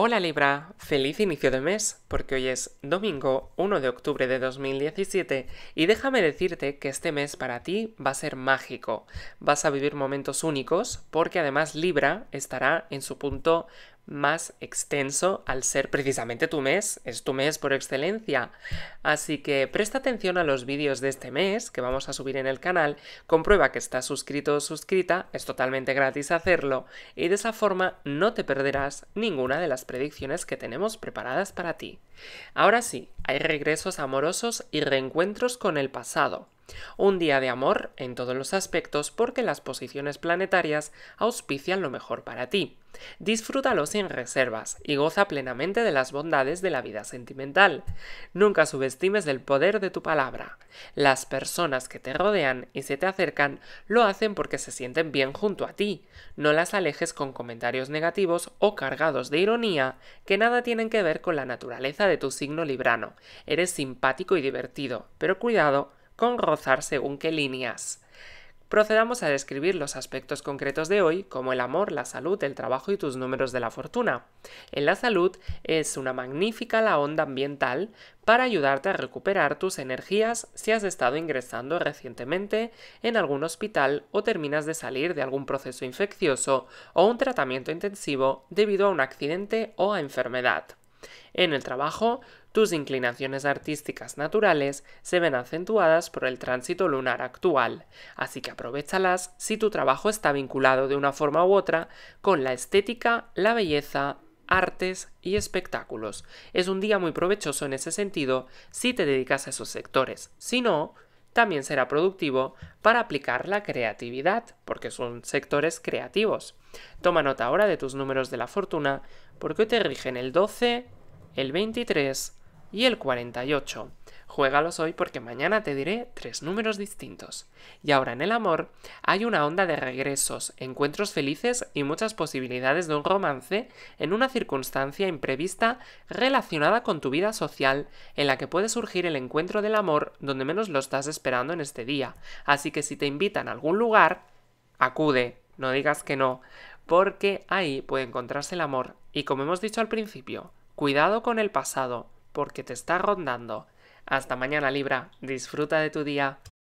Hola Libra, feliz inicio de mes, porque hoy es domingo 1 de octubre de 2017 y déjame decirte que este mes para ti va a ser mágico. Vas a vivir momentos únicos porque además Libra estará en su punto más extenso al ser precisamente tu mes, es tu mes por excelencia. Así que presta atención a los vídeos de este mes que vamos a subir en el canal, comprueba que estás suscrito o suscrita, es totalmente gratis hacerlo y de esa forma no te perderás ninguna de las predicciones que tenemos preparadas para ti. Ahora sí, hay regresos amorosos y reencuentros con el pasado. Un día de amor en todos los aspectos porque las posiciones planetarias auspician lo mejor para ti. Disfrútalo sin reservas y goza plenamente de las bondades de la vida sentimental. Nunca subestimes el poder de tu palabra. Las personas que te rodean y se te acercan lo hacen porque se sienten bien junto a ti. No las alejes con comentarios negativos o cargados de ironía que nada tienen que ver con la naturaleza de tu signo librano. Eres simpático y divertido, pero cuidado con rozar según qué líneas. Procedamos a describir los aspectos concretos de hoy, como el amor, la salud, el trabajo y tus números de la fortuna. En la salud es una magnífica la onda ambiental para ayudarte a recuperar tus energías si has estado ingresando recientemente en algún hospital o terminas de salir de algún proceso infeccioso o un tratamiento intensivo debido a un accidente o a enfermedad. En el trabajo, tus inclinaciones artísticas naturales se ven acentuadas por el tránsito lunar actual, así que aprovechalas si tu trabajo está vinculado de una forma u otra con la estética, la belleza, artes y espectáculos. Es un día muy provechoso en ese sentido si te dedicas a esos sectores. Si no, también será productivo para aplicar la creatividad, porque son sectores creativos. Toma nota ahora de tus números de la fortuna, porque hoy te rigen el 12, el 23 y el 48. Juégalos hoy porque mañana te diré tres números distintos. Y ahora en el amor hay una onda de regresos, encuentros felices y muchas posibilidades de un romance en una circunstancia imprevista relacionada con tu vida social en la que puede surgir el encuentro del amor donde menos lo estás esperando en este día. Así que si te invitan a algún lugar, acude, no digas que no, porque ahí puede encontrarse el amor. Y como hemos dicho al principio, cuidado con el pasado porque te está rondando. Hasta mañana Libra, disfruta de tu día.